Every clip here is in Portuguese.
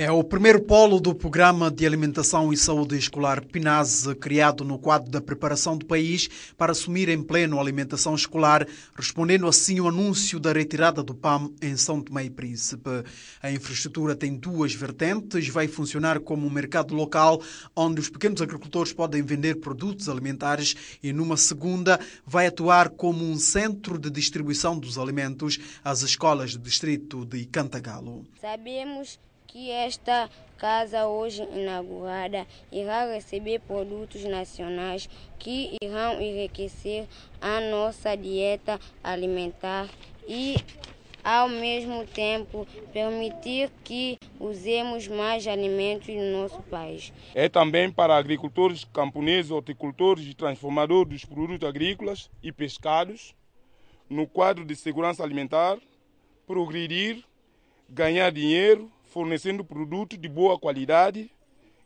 É o primeiro polo do Programa de Alimentação e Saúde Escolar Pinase criado no quadro da preparação do país para assumir em pleno a alimentação escolar, respondendo assim ao anúncio da retirada do PAM em São Tomé e Príncipe. A infraestrutura tem duas vertentes, vai funcionar como um mercado local, onde os pequenos agricultores podem vender produtos alimentares e, numa segunda, vai atuar como um centro de distribuição dos alimentos às escolas do distrito de Cantagalo. Sabemos que esta casa hoje inaugurada irá receber produtos nacionais que irão enriquecer a nossa dieta alimentar e ao mesmo tempo permitir que usemos mais alimentos no nosso país. É também para agricultores, camponeses, horticultores e transformadores dos produtos agrícolas e pescados, no quadro de segurança alimentar, progredir, ganhar dinheiro fornecendo produto de boa qualidade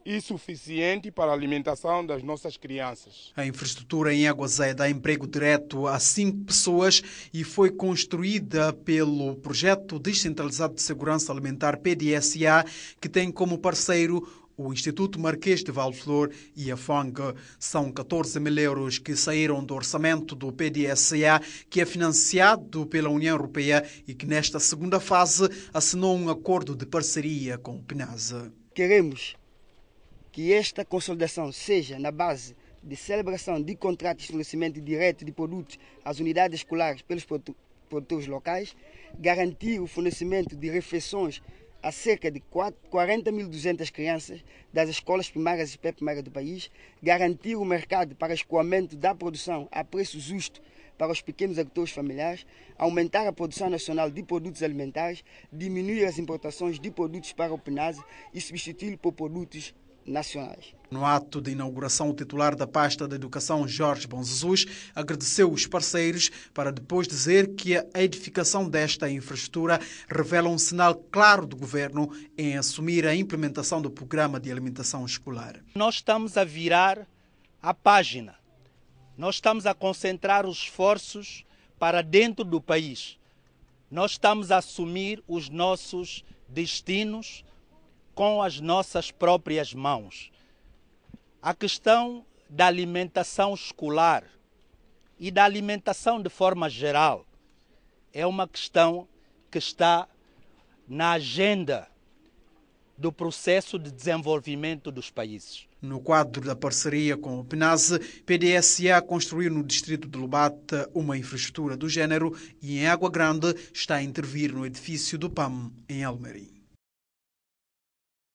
e suficiente para a alimentação das nossas crianças. A infraestrutura em Aguazé dá emprego direto a cinco pessoas e foi construída pelo Projeto Descentralizado de Segurança Alimentar PDSA, que tem como parceiro o Instituto Marquês de Valflor e a FONG são 14 mil euros que saíram do orçamento do PDSA, que é financiado pela União Europeia e que nesta segunda fase assinou um acordo de parceria com o PNASA. Queremos que esta consolidação seja na base de celebração de contratos de fornecimento direto de produtos às unidades escolares pelos produtores locais, garantir o fornecimento de refeições a cerca de 40.200 crianças das escolas primárias e pré-primárias do país, garantir o mercado para escoamento da produção a preço justo para os pequenos agricultores familiares, aumentar a produção nacional de produtos alimentares, diminuir as importações de produtos para o PNAS e substituí-lo por produtos nacionais. No ato de inauguração, o titular da pasta da Educação, Jorge Bom Jesus, agradeceu os parceiros para depois dizer que a edificação desta infraestrutura revela um sinal claro do governo em assumir a implementação do programa de alimentação escolar. Nós estamos a virar a página. Nós estamos a concentrar os esforços para dentro do país. Nós estamos a assumir os nossos destinos com as nossas próprias mãos. A questão da alimentação escolar e da alimentação de forma geral é uma questão que está na agenda do processo de desenvolvimento dos países. No quadro da parceria com o PNAS, PDSA construiu no distrito de Lobata uma infraestrutura do género e em Água Grande está a intervir no edifício do PAM, em Almerim.